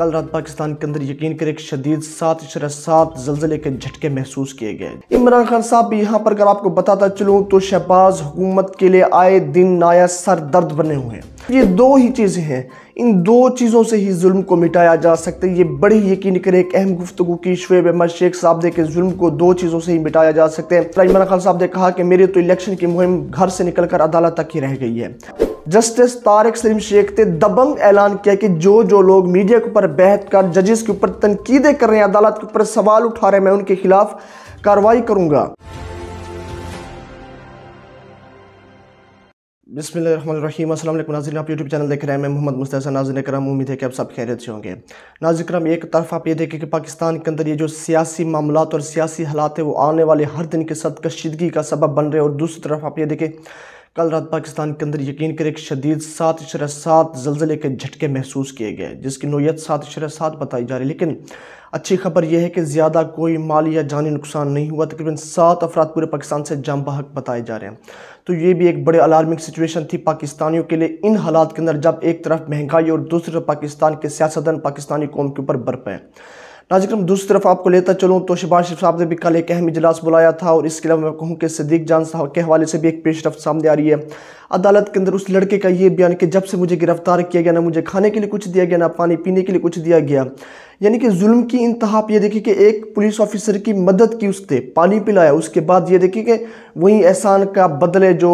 कल रात पाकिस्तान के अंदर यकीन करें शदीद सात इशरा सात जलजिले के झटके महसूस किए गए इमरान खान साहब भी यहाँ पर अगर आपको बताता चलूँ तो शहबाज हुकूमत के लिए आए दिन नाया सर दर्द बने हुए हैं ये दो ही चीज़ें हैं इन दो चीज़ों से ही जुल्म को मिटाया जा सकता है ये बड़े यकीन करें एक अहम गुफ्तु की शुएब अहमद शेख साहब ने के जुल्म को दो चीज़ों से ही मिटाया जा सकते हैं इमरान खान साहब ने कहा कि मेरे तो इलेक्शन की मुहिम घर से निकलकर अदालत तक ही रह गई है जस्टिस तारक सलीम शेख ने दबंग ऐलान किया कि जो जो लोग मीडिया के ऊपर बहत कर जजेस के ऊपर तनकीदें कर रहे हैं अदालत के ऊपर सवाल उठा रहे हैं मैं उनके खिलाफ कार्रवाई करूँगा बिसमिल रहीम असल नाजिन आप यूट्यूब चैनल देख रहे हैं मैं मोहम्मद मुस्तैसा नाजिन करम उम्मीद है कि आप सब खैरियत से होंगे नाजिन करम एक तरफ आप ये देखें कि पाकिस्तान के अंदर ये जो सियासी मामला और सियासी हालात है वो आने वाले हर दिन के साथ कशीदगी का सबब बन रहे हैं और दूसरी तरफ आप ये देखें कल रात पाकिस्तान के अंदर यकीन करें कि शदीद सात इशर सात जलजिले के झटके महसूस किए गए जिसकी नोयत सात इशर सात बताई जा रही है लेकिन अच्छी खबर यह है कि ज़्यादा कोई माली या जानी नुकसान नहीं हुआ तकरीबन सात अफराद पूरे पाकिस्तान से जाम बहक बताए जा रहे हैं तो ये भी एक बड़े अलार्मिंग सिचुएशन थी पाकिस्तानियों के लिए इन हालात के अंदर जब एक तरफ महंगाई और दूसरी तरफ पाकिस्तान के सियासतदान पाकिस्तानी कौम के ऊपर बर्फ है नाजिक्रम दूसरी तरफ आपको लेता चलूँ तो शबाज शरीफ साहब ने भी कल एक अहम इजलास बुलाया था और इसके अलावा मैं कहूँ कि सदीक जान साहब के हवाले से भी एक पेशरफ सामने आ रही है अदालत के अंदर उस लड़के का ये बयान कि जब से मुझे गिरफ्तार किया गया ना मुझे खाने के लिए कुछ दिया गया ना पानी पीने के लिए कुछ दिया गया यानी कि जुल्म की इंतहा ये देखिए कि एक पुलिस ऑफिसर की मदद की उसने पानी पिलाया उसके बाद ये देखिए कि वहीं एहसान का बदले जो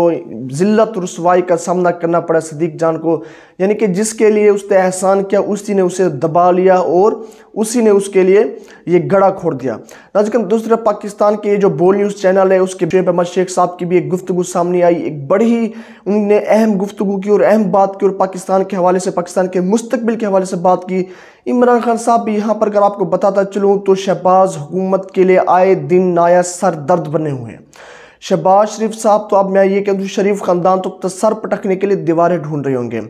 ज़िल्लत रसवाई का सामना करना पड़ा सदीक जान को यानी कि जिसके लिए उसने एहसान किया उसी ने उसे दबा लिया और उसी ने उसके लिए ये गड़ा खोड़ दिया नाजकन दूसरे पाकिस्तान के जो बोल न्यूज़ चैनल है उसके शेख अहमद शेख साहब की भी एक गुफ्तु सामने आई एक बड़ी उनने अहम गुफ्तु की और अहम बात की और पाकिस्तान के हवाले से पाकिस्तान के मुस्तबिल के हवाले से बात की इमरान खान साहब भी यहाँ पर अगर आपको बताता चलूँ तो शहबाज हुकूमत के लिए आए दिन नाया सर दर्द बने हुए हैं शहबाज शरीफ साहब तो अब मैं ये कहूँ शरीफ ख़ानदान तो सर पटकने के लिए दीवारें ढूंढ रहे होंगे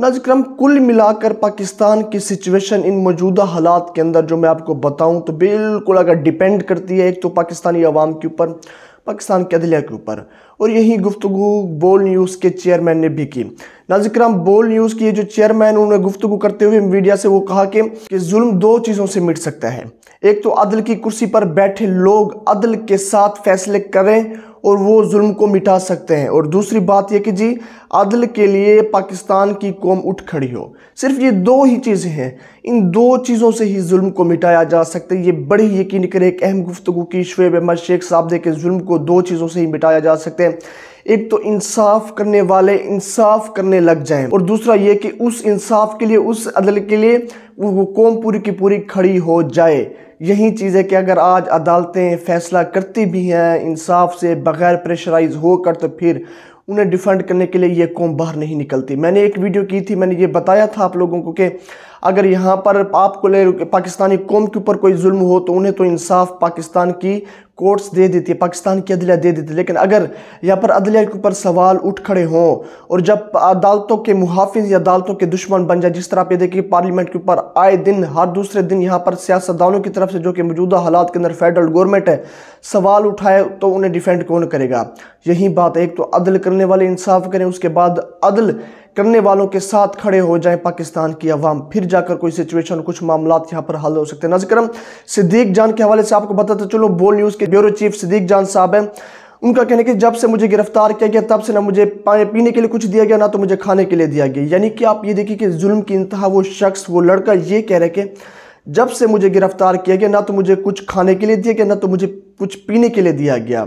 नाजक्रम कुल मिलाकर पाकिस्तान की सिचुएशन इन मौजूदा हालात के अंदर जो मैं आपको बताऊँ तो बिल्कुल अगर डिपेंड करती है एक तो पाकिस्तानी आवाम के ऊपर पाकिस्तान के अदलिया के ऊपर और यही गुफ्तु बोल न्यूज़ के चेयरमैन ने भी की नाजिक्राम बोल न्यूज़ की जो चेयरमैन उन्होंने गुफ्तु करते हुए मीडिया से वो कहा कि, कि जुल्म दो चीज़ों से मिट सकता है एक तो अदल की कुर्सी पर बैठे लोग अदल के साथ फैसले करें और वो जुल्म को मिटा सकते हैं और दूसरी बात यह कि जी अदल के लिए पाकिस्तान की कौम उठ खड़ी हो सिर्फ ये दो ही चीज़ें हैं इन दो चीज़ों से ही जुल्म को मिटाया जा सकता है ये बड़ी यकीन करें एक अहम गुफ्तु की शुएब अहमद शेख साहब दे के जुल्म को दो चीज़ों से ही मिटाया जा सकते हैं एक तो इंसाफ करने वाले इंसाफ करने लग जाएं और दूसरा ये कि उस इंसाफ के लिए उस अदल के लिए वो कौम पूरी की पूरी खड़ी हो जाए यही चीज़ है कि अगर आज अदालतें फैसला करती भी हैं इंसाफ से बगैर प्रेशराइज होकर तो फिर उन्हें डिफेंड करने के लिए ये कौम बाहर नहीं निकलती मैंने एक वीडियो की थी मैंने ये बताया था आप लोगों को कि अगर यहाँ पर आपको ले पाकिस्तानी कौम के ऊपर कोई जुल्म हो तो उन्हें तो इंसाफ पाकिस्तान की कोर्ट्स दे देती है पाकिस्तान की अदलिया दे देती है लेकिन अगर यहाँ पर अदलिया के ऊपर सवाल उठ खड़े हों और जब अदालतों के मुहाफिज या अदालतों के दुश्मन बन जाए जिस तरह आप ये देखिए पार्लियामेंट के ऊपर आए दिन हर दूसरे दिन यहाँ पर सियासतदानों की तरफ से जो कि मौजूदा हालात के अंदर फेडरल गवर्नमेंट है सवाल उठाए तो उन्हें डिफेंड कौन करेगा यही बात एक तो अदल करने वाले इंसाफ करें उसके बाद अदल करने वालों के साथ खड़े हो जाएं पाकिस्तान की अवाम फिर जाकर कोई सिचुएशन कुछ मामला यहाँ पर हल हो सकते हैं नजकरम सिद्दीक जान के हवाले से आपको बताते चलो बोल न्यूज़ के ब्यूरो चीफ सिद्दीक जान साहब हैं उनका कहने कि जब से मुझे गिरफ्तार किया गया तब से ना मुझे पानी पीने के लिए कुछ दिया गया ना तो मुझे खाने के लिए दिया गया यानी कि आप ये देखिए कि जुल्म की इंतहा वो शख्स वो लड़का ये कह रहे कि जब से मुझे गिरफ्तार किया गया ना तो मुझे कुछ खाने के लिए दिया गया ना तो मुझे कुछ पीने के लिए दिया गया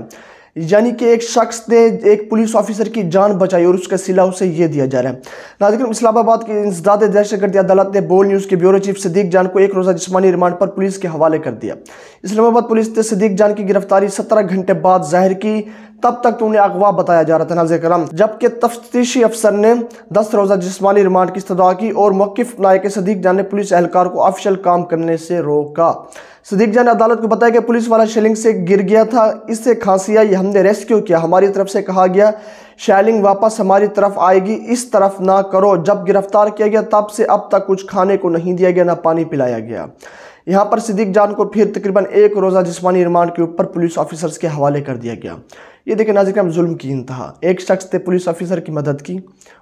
यानी कि एक शख्स ने एक पुलिस ऑफिसर की जान बचाई और उसका सिला उसे यह दिया जा रहा है नाजिक्रम इस्लामाबाद के इंसदाद दहशतगर्दी अदालत ने बोल न्यूज़ के ब्यूरो चीफ सदीक जान को एक रोज़ा जिसमानी रिमांड पर पुलिस के हवाले कर दिया इस्लामाबाद पुलिस ने सदीक जान की गिरफ्तारी सत्रह घंटे बाद जाहिर की तब तक तो उन्हें अगवा बताया जा रहा था नाजिक कराम जबकि तफ्तीशी अफसर ने दस रोज़ा जिसमानी रिमांड की इस्तः की और मौकफ नायक सदीक जान ने पुलिस एहलकार को ऑफिशियल काम करने से रोका सिद्दीक जान अदालत को बताया कि पुलिस वाला शेलिंग से गिर गया था इससे खांसी आई हमने रेस्क्यू किया हमारी तरफ से कहा गया शैलिंग वापस हमारी तरफ आएगी इस तरफ ना करो जब गिरफ्तार किया गया तब से अब तक कुछ खाने को नहीं दिया गया ना पानी पिलाया गया यहाँ पर सिद्दीक जान को फिर तकरीबन एक रोज़ा जिसमानी रिमांड के ऊपर पुलिस ऑफिसर्स के हवाले कर दिया गया ये देखें नाजिक जुल्म की इंतहा एक शख्स ने पुलिस ऑफिसर की मदद की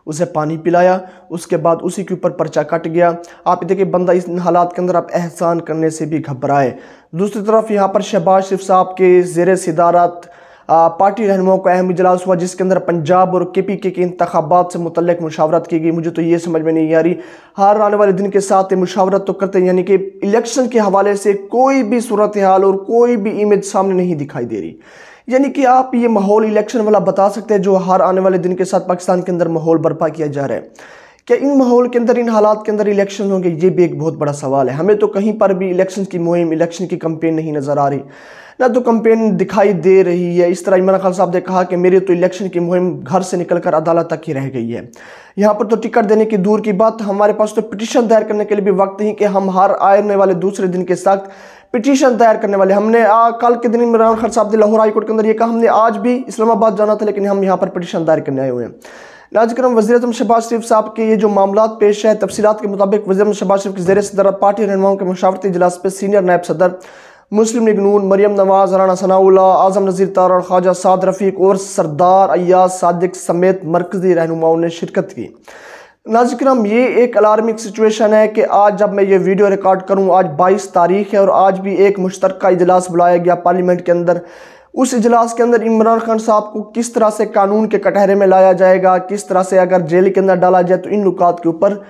उसे पानी पिलाया उसके बाद उसी के ऊपर पर्चा कट गया आप देखिए बंदा इस हालात के अंदर आप एहसान करने से भी घबराए दूसरी तरफ यहाँ पर शहबाज शिफ साहब के जेर सिदारत पार्टी रहनुमाओं का अहम इजलास हुआ जिसके अंदर पंजाब और के पी के इंतबात से मुतल मुशावरत की गई मुझे तो ये समझ में नहीं आ रही हार आने वाले दिन के साथ ये मुशावरत तो करते हैं यानी कि इलेक्शन के हवाले से कोई भी सूरत हाल और कोई भी इमेज सामने नहीं दिखाई दे रही यानी कि आप ये माहौल इलेक्शन वाला बता सकते हैं जो हार आने वाले दिन के साथ पाकिस्तान के अंदर माहौल बर्पा किया जा रहा है क्या इन माहौल के अंदर इन हालात के अंदर इलेक्शन होंगे ये भी एक बहुत बड़ा सवाल है हमें तो कहीं पर भी इलेक्शन की मुहिम इलेक्शन की कंपेन नहीं नज़र आ रही ना तो कंपेन दिखाई दे रही है इस तरह इमरान खान साहब ने कहा कि मेरे तो इलेक्शन की मुहिम घर से निकलकर अदालत तक ही रह गई है यहाँ पर तो टिकट देने की दूर की बात हमारे पास तो पिटिशन दायर करने के लिए भी वक्त नहीं कि हम हर आने वाले दूसरे दिन के साथ पिटिशन दायर करने वाले हमने आ, कल के दिन इमरान खान साहब ने लाहौर हाईकोर्ट के अंदर ये कहा हमने आज भी इस्लामाबाद जाना था लेकिन हम यहाँ पर पिटिशन दायर करने आए हुए हैं नाजकरम वजी शहबाज शरीफ साहब के ये जो मामला पेश है तफसीत के मुताबिक वजी शहबाज शरीफ के जेर सदर पार्टी रहनुमाओं के मशावरती इजलास पर सीनियर नायब सदर मुस्लिम लीग नून मरियम नवाज राना सनाउल्ला आजम नज़ीर तार और ख्वाजा साद रफ़ीक और सरदार अयाज सादिक समेत मरकज़ी रहनुमाओं ने शिरकत की नाजिक्रम ये एक अलार्मिक सिचुएशन है कि आज जब मैं ये वीडियो रिकॉर्ड करूँ आज 22 तारीख है और आज भी एक मुश्तरक इजलास बुलाया गया पार्लियामेंट के अंदर उस इजलास के अंदर इमरान खान साहब को किस तरह से कानून के कटहरे में लाया जाएगा किस तरह से अगर जेल के अंदर डाला जाए तो इन नुकात के ऊपर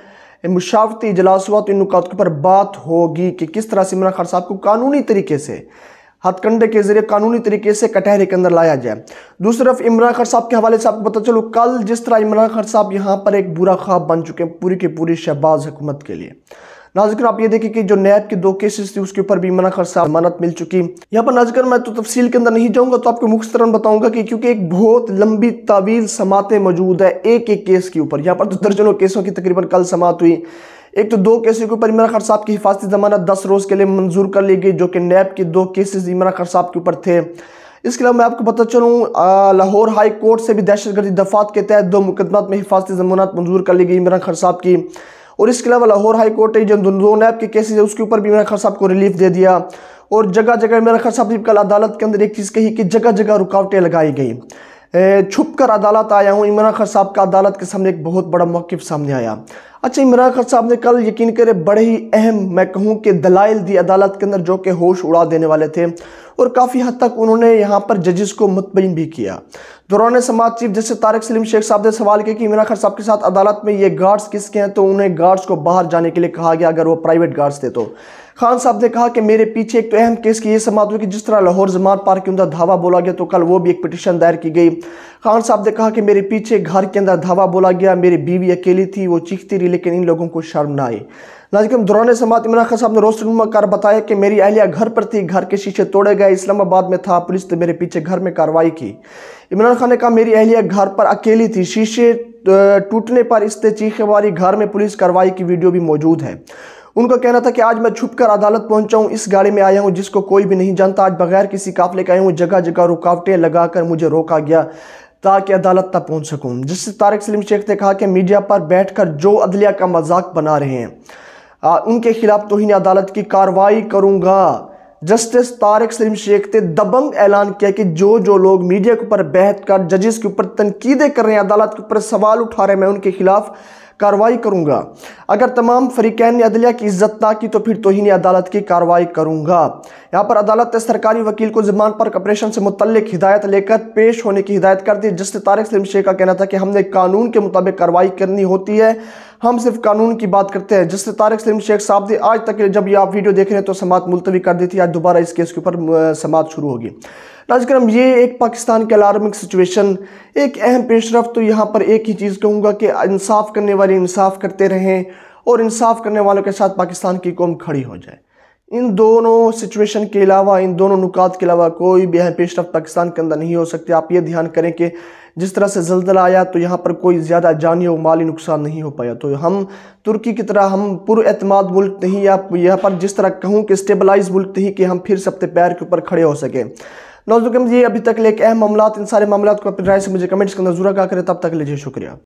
मुशावती इजलास हुआ तो इन नुकात के ऊपर बात होगी कि किस तरह से इमरान खान साहब को कानूनी तरीके से हथकंडे के जरिए कानूनी तरीके से कटहरे के अंदर लाया जाए दूसरी तरफ इमरान खान साहब के हवाले से आपको पता चलो कल जिस तरह इमरान खान साहब यहाँ पर एक बुरा ख्वाब बन चुके हैं पूरी की पूरी शहबाज हुकूमत के लिए नाजिकर आप ये देखिए कि जो नैब के दो केसेस थे उसके ऊपर भी मना खर्चा जमानत मिल चुकी यहाँ पर नाजिकर मैं तो तफसील के अंदर नहीं जाऊँगा तो आपको मुख्य तरह बताऊँगा कि क्योंकि एक बहुत लंबी तावील समातें मौजूद है एक एक केस के ऊपर यहाँ पर तो दर्जनों केसों की तकरीबन कल समात हुई एक तो दो केसों के ऊपर इमरान खान साहब की हिफाजती जमानत दस रोज़ के लिए मंजूर कर ली गई जो कि नैब के दो केसेज इमरान खान साहब के ऊपर थे इसके अलावा मैं आपको पता चलूँ लाहौर हाई कोर्ट से भी दहशत गर्दी दफात के तहत दो मुकदमा में हिफाजती जमानत मंजूर कर ली गई इमरान खान साहब की और इसके अलावा लाहौर हाई कोर्ट ने जो दोनों ऐप के केसेस है उसके ऊपर भी मेरा खर साहब को रिलीफ दे दिया और जगह जगह मेरा खर साहब कल अदालत के अंदर एक चीज़ कही कि जगह जगह रुकावटें लगाई गई छुप कर अदालत आया हूँ इमरान खान साहब का अदालत के सामने एक बहुत बड़ा मौक़ सामने आया अच्छा इमरान खान साहब ने कल यकीन करे बड़े ही अहम मैं कहूँ कि दलाइल दी अदालत के अंदर जो कि होश उड़ा देने वाले थे और काफ़ी हद तक उन्होंने यहाँ पर जजेस को मुतमिन भी किया दौरान समाज चीफ जस्टिस तारक सलीम शेख साहब ने सवाल किया कि इमरान खान साहब के साथ अदालत में ये गार्ड्स किसके हैं तो उन्हें गार्ड्स को बाहर जाने के लिए कहा गया अगर वो प्राइवेट गार्ड्स थे तो खान साहब ने कहा कि मेरे पीछे एक तो अहम केस की यह समाप्त हुई कि जिस तरह लाहौर जमान पार्क के अंदर धावा बोला गया तो कल वो भी एक पिटिशन दायर की गई खान साहब ने कहा कि मेरे पीछे घर के अंदर धावा बोला गया मेरी बीवी अकेली थी वो चीखती रही लेकिन इन लोगों को शर्म ना आई नाजिकम दौरान समात इमरान खान साहब ने रोस्ट कर बताया कि मेरी अहलिया घर पर थी घर के शीशे तोड़े गए इस्लामाबाद में था पुलिस ने मेरे पीछे घर में कार्रवाई की इमरान खान ने कहा मेरी अहलिया घर पर अकेली थी शीशे टूटने पर इसने चीखे वाली घर में पुलिस कार्रवाई की वीडियो भी मौजूद है उनका कहना था कि आज मैं छुपकर अदालत पहुंचा हूं इस गाड़ी में आया हूं जिसको कोई भी नहीं जानता आज बगैर किसी काफले के आया हूं जगह जगह रुकावटें लगाकर मुझे रोका गया ताकि अदालत तक पहुंच सकूं जिससे तारिक सलीम शेख ने कहा कि मीडिया पर बैठकर जो अदलिया का मजाक बना रहे हैं आ, उनके खिलाफ तो ही अदालत की कार्रवाई करूँगा जस्टिस तारिक सलीम शेख ने दबंग ऐलान किया कि जो जो लोग मीडिया के ऊपर बैठ कर जजेस के ऊपर तनकीदें कर रहे हैं अदालत के ऊपर सवाल उठा रहे हैं मैं उनके खिलाफ कार्रवाई करूंगा अगर तमाम फरीकैन ने अदलिया की इज्जत ना की तो फिर तोहन अदालत की कार्रवाई करूंगा यहाँ पर अदालत ने सरकारी वकील को जबान पर कपरेशन से मुतल हिदायत लेकर पेश होने की हिदायत कर दी जिससे तारक सलीम शेख का कहना था कि हमने कानून के मुताबिक कार्रवाई करनी होती है हम सिर्फ कानून की बात करते हैं जिससे तारक सलीम शेख साहब ने आज तक जब ये आप वीडियो देख रहे हैं तो समात मुलतवी कर दी थी आज दोबारा इस केस के ऊपर समात शुरू होगी नाजक्रम ये एक पाकिस्तान के अलार्मिक सिचुएशन एक अहम पेशरफ तो यहाँ पर एक ही चीज़ कहूँगा कि इंसाफ करने वाले इंसाफ करते रहें और इंसाफ करने वालों के साथ पाकिस्तान की कौम खड़ी हो जाए इन दोनों सिचुएशन के अलावा इन दोनों नुकात के अलावा कोई भी अहम पेश पाकिस्तान के अंदर नहीं हो सकती आप ये ध्यान करें कि जिस तरह से जल्दला आया तो यहाँ पर कोई ज़्यादा जानी और माली नुकसान नहीं हो पाया तो हम तुर्की की तरह हम पुरमाद मुल्क नहीं या यहाँ पर जिस तरह कहूँ कि स्टेबलाइज मुल्क नहीं कि हम फिर सबसे पैर के ऊपर खड़े हो सकें नौजुकम ये अभी तक लेकिन एक अहम मामला इन सारे मामला को अपनी राय से मुझे कमेंट्स के अंदर जरूर कहा करें तब तक लीजिए शुक्रिया